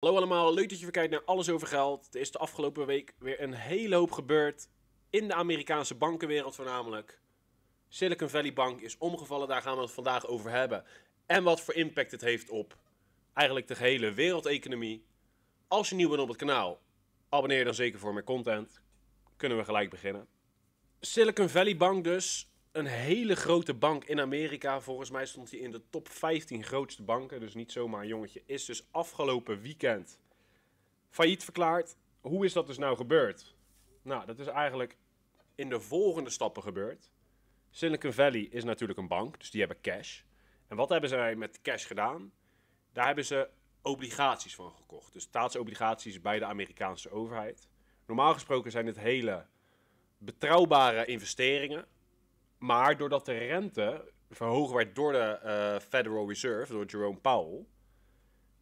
Hallo allemaal, leuk dat je weer kijkt naar Alles Over Geld. Er is de afgelopen week weer een hele hoop gebeurd. In de Amerikaanse bankenwereld voornamelijk. Silicon Valley Bank is omgevallen, daar gaan we het vandaag over hebben. En wat voor impact het heeft op eigenlijk de hele wereldeconomie. Als je nieuw bent op het kanaal, abonneer dan zeker voor meer content. Kunnen we gelijk beginnen. Silicon Valley Bank dus, een hele grote bank in Amerika. Volgens mij stond hij in de top 15 grootste banken. Dus niet zomaar een jongetje. Is dus afgelopen weekend failliet verklaard. Hoe is dat dus nou gebeurd? Nou, dat is eigenlijk in de volgende stappen gebeurd. Silicon Valley is natuurlijk een bank, dus die hebben cash. En wat hebben zij met cash gedaan? Daar hebben ze obligaties van gekocht. Dus staatsobligaties bij de Amerikaanse overheid. Normaal gesproken zijn het hele betrouwbare investeringen maar doordat de rente verhoogd werd door de eh, Federal Reserve, door Jerome Powell,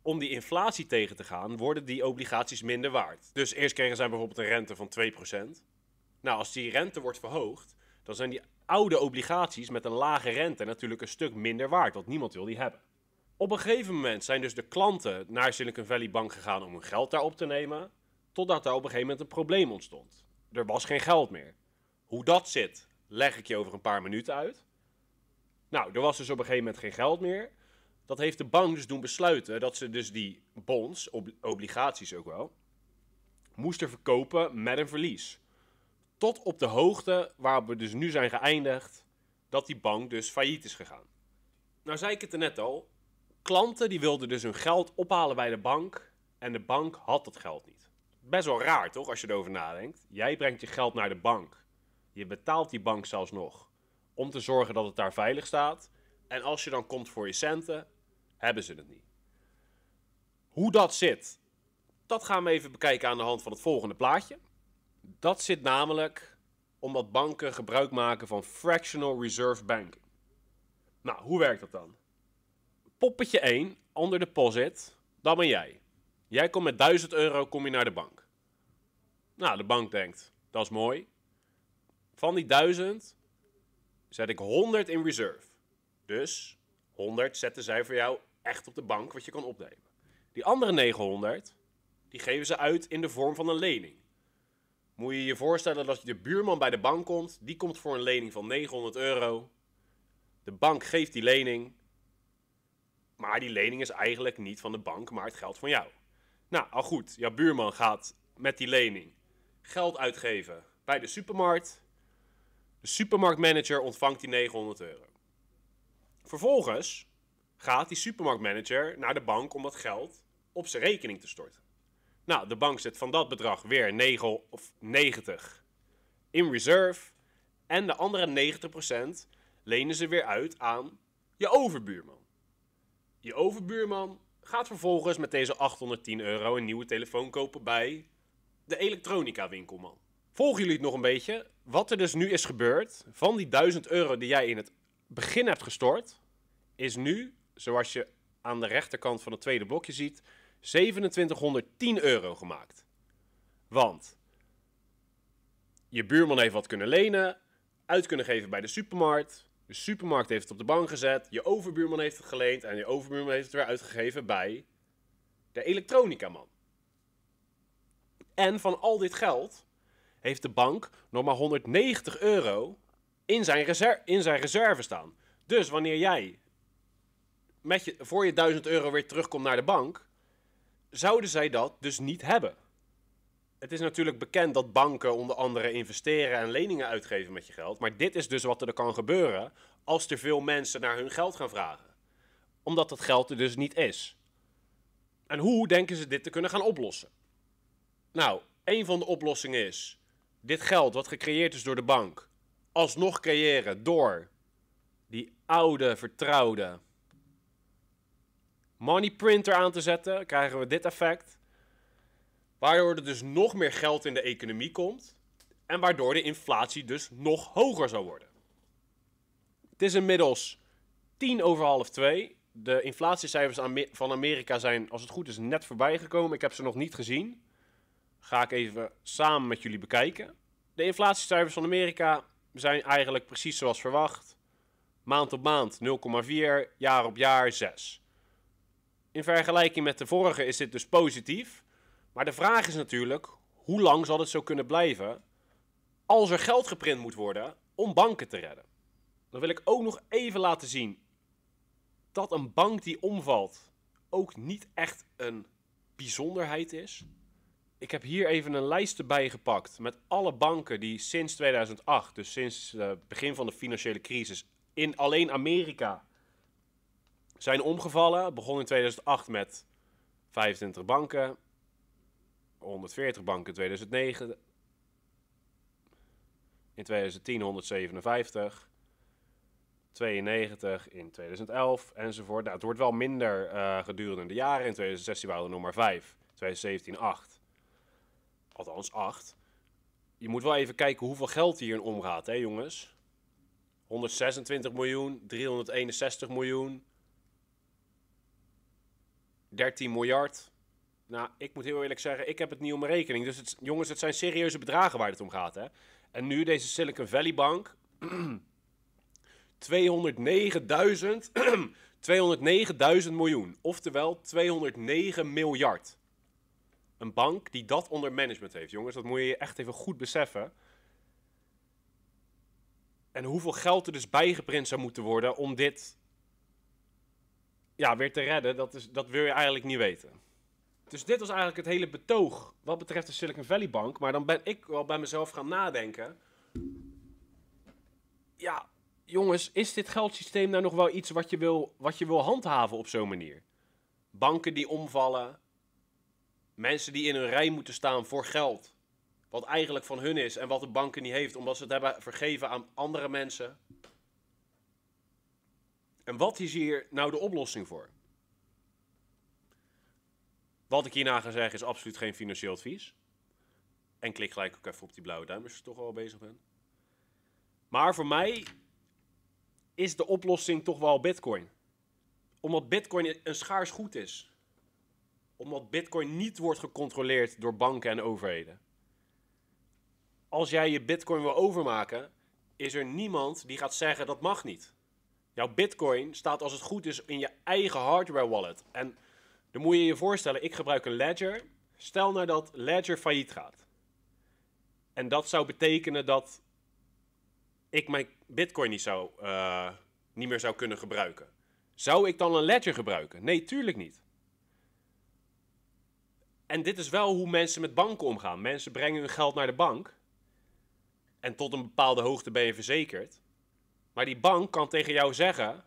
om die inflatie tegen te gaan, worden die obligaties minder waard. Dus eerst kregen zij bijvoorbeeld een rente van 2%. Nou, als die rente wordt verhoogd, dan zijn die oude obligaties met een lage rente natuurlijk een stuk minder waard, want niemand wil die hebben. Op een gegeven moment zijn dus de klanten naar Silicon Valley Bank gegaan om hun geld daar op te nemen, totdat daar op een gegeven moment een probleem ontstond. Er was geen geld meer. Hoe dat zit, leg ik je over een paar minuten uit. Nou, er was dus op een gegeven moment geen geld meer. Dat heeft de bank dus doen besluiten dat ze dus die bonds, obligaties ook wel, moesten verkopen met een verlies. Tot op de hoogte waarop we dus nu zijn geëindigd, dat die bank dus failliet is gegaan. Nou zei ik het er net al, klanten die wilden dus hun geld ophalen bij de bank en de bank had dat geld niet. Best wel raar toch, als je erover nadenkt. Jij brengt je geld naar de bank je betaalt die bank zelfs nog om te zorgen dat het daar veilig staat. En als je dan komt voor je centen, hebben ze het niet. Hoe dat zit, dat gaan we even bekijken aan de hand van het volgende plaatje. Dat zit namelijk omdat banken gebruik maken van fractional reserve banking. Nou, hoe werkt dat dan? Poppetje 1, onder deposit, dan ben jij. Jij komt met 1000 euro kom je naar de bank. Nou, de bank denkt, dat is mooi. Van die 1000 zet ik 100 in reserve. Dus 100 zetten zij voor jou echt op de bank wat je kan opnemen. Die andere 900, die geven ze uit in de vorm van een lening. Moet je je voorstellen dat je de buurman bij de bank komt, die komt voor een lening van 900 euro. De bank geeft die lening, maar die lening is eigenlijk niet van de bank, maar het geld van jou. Nou, al goed, jouw buurman gaat met die lening geld uitgeven bij de supermarkt. De supermarktmanager ontvangt die 900 euro. Vervolgens gaat die supermarktmanager naar de bank om dat geld op zijn rekening te storten. Nou, de bank zet van dat bedrag weer 9 of 90 in reserve. En de andere 90% lenen ze weer uit aan je overbuurman. Je overbuurman gaat vervolgens met deze 810 euro een nieuwe telefoon kopen bij de elektronica winkelman volgen jullie het nog een beetje? Wat er dus nu is gebeurd, van die 1000 euro die jij in het begin hebt gestort, is nu, zoals je aan de rechterkant van het tweede blokje ziet, 2710 euro gemaakt. Want je buurman heeft wat kunnen lenen, uit kunnen geven bij de supermarkt. De supermarkt heeft het op de bank gezet, je overbuurman heeft het geleend en je overbuurman heeft het weer uitgegeven bij de elektronica man. En van al dit geld heeft de bank nog maar 190 euro in zijn, reserve, in zijn staan. Dus wanneer jij met je, voor je 1000 euro weer terugkomt naar de bank, zouden zij dat dus niet hebben. Het is natuurlijk bekend dat banken onder andere investeren en leningen uitgeven met je geld. Maar dit is dus wat er kan gebeuren als er veel mensen naar hun geld gaan vragen. Omdat dat geld er dus niet is. En hoe denken ze dit te kunnen gaan oplossen? Nou, een van de oplossingen is dit geld wat gecreëerd is door de bank alsnog creëren door die oude vertrouwde money printer aan te zetten, krijgen we dit effect. Waardoor er dus nog meer geld in de economie komt en waardoor de inflatie dus nog hoger zou worden. Het is inmiddels tien over half twee. De inflatiecijfers van Amerika zijn, als het goed is, net voorbij gekomen. Ik heb ze nog niet gezien ga ik even samen met jullie bekijken. De inflatiecijfers van Amerika zijn eigenlijk precies zoals verwacht. Maand op maand 0,4, jaar op jaar 6. In vergelijking met de vorige is dit dus positief. Maar de vraag is natuurlijk, hoe lang zal het zo kunnen blijven als er geld geprint moet worden om banken te redden? Dan wil ik ook nog even laten zien dat een bank die omvalt ook niet echt een bijzonderheid is ik heb hier even een lijst erbij gepakt met alle banken die sinds 2008, dus sinds het eh, begin van de financiële crisis, in alleen Amerika zijn omgevallen. Begon in 2008 met 25 banken, 140 banken in 2009, in 2010 157, 92 in 2011 enzovoort. Nou, het wordt wel minder eh, gedurende de jaren. In 2016 waren er nog maar 5, 2017 8 althans acht. Je moet wel even kijken hoeveel geld hierin omgaat, hè jongens. 126 miljoen, 361 miljoen, 13 miljard. Nou, ik moet heel eerlijk zeggen, ik heb het niet op mijn rekening. Dus jongens, het zijn serieuze bedragen waar het om gaat. Hè? En nu deze Silicon Valley Bank. 209.000 209.000 miljoen. Oftewel 209 miljard een bank die dat onder management heeft, jongens. Dat moet je echt even goed beseffen. En hoeveel geld er dus bijgeprint zou moeten worden om dit ja, weer te redden, dat, is, dat wil je eigenlijk niet weten. Dus dit was eigenlijk het hele betoog wat betreft de Silicon Valley Bank. Maar dan ben ik wel bij mezelf gaan nadenken. Ja, jongens, is dit geldsysteem nou nog wel iets wat je wil, wat je wil handhaven op zo'n manier? Banken die omvallen, Mensen die in een rij moeten staan voor geld. Wat eigenlijk van hun is en wat de banken niet heeft, omdat ze het hebben vergeven aan andere mensen. En wat is hier nou de oplossing voor? Wat ik hierna ga zeggen is absoluut geen financieel advies. En klik gelijk ook even op die blauwe duim als je toch al bezig bent. Maar voor mij is de oplossing toch wel Bitcoin. Omdat Bitcoin een schaars goed is omdat Bitcoin niet wordt gecontroleerd door banken en overheden. Als jij je Bitcoin wil overmaken, is er niemand die gaat zeggen dat mag niet. Jouw Bitcoin staat als het goed is in je eigen hardware wallet. En dan moet je je voorstellen, ik gebruik een ledger. Stel nou dat ledger failliet gaat. En dat zou betekenen dat ik mijn bitcoin niet, zou, eh, niet meer zou kunnen gebruiken. Zou ik dan een ledger gebruiken? Nee, tuurlijk niet. En dit is wel hoe mensen met banken omgaan. Mensen brengen hun geld naar de bank. En tot een bepaalde hoogte ben je verzekerd. Maar die bank kan tegen jou zeggen: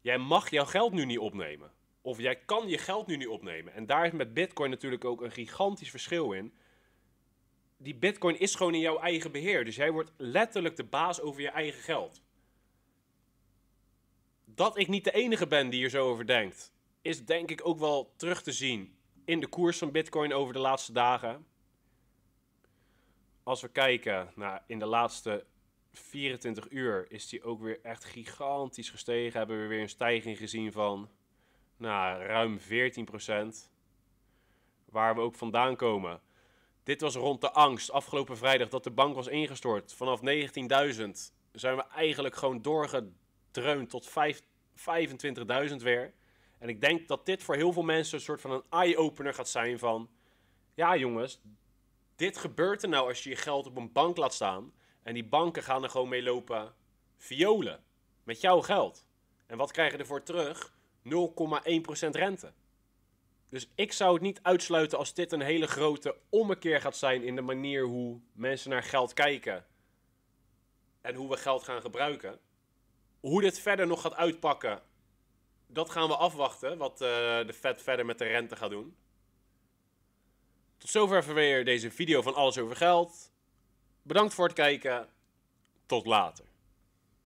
jij mag jouw geld nu niet opnemen. Of jij kan je geld nu niet opnemen. En daar is met Bitcoin natuurlijk ook een gigantisch verschil in. Die Bitcoin is gewoon in jouw eigen beheer. Dus jij wordt letterlijk de baas over je eigen geld. Dat ik niet de enige ben die hier zo over denkt, is denk ik ook wel terug te zien in de koers van Bitcoin over de laatste dagen. Als we kijken naar in de laatste 24 uur is die ook weer echt gigantisch gestegen. Hebben we weer een stijging gezien van nou, ruim 14%. Waar we ook vandaan komen. Dit was rond de angst afgelopen vrijdag dat de bank was ingestort. Vanaf 19.000 zijn we eigenlijk gewoon doorgedreund tot 25.000 weer. En ik denk dat dit voor heel veel mensen een soort van een eye-opener gaat zijn van... Ja jongens, dit gebeurt er nou als je je geld op een bank laat staan. En die banken gaan er gewoon mee lopen violen. Met jouw geld. En wat krijgen je ervoor terug? 0,1% rente. Dus ik zou het niet uitsluiten als dit een hele grote ommekeer gaat zijn in de manier hoe mensen naar geld kijken. En hoe we geld gaan gebruiken. Hoe dit verder nog gaat uitpakken, dat gaan we afwachten, wat eh, de Fed verder met de rente gaat doen. Tot zover weer deze video van Alles Over Geld. Bedankt voor het kijken. Tot later.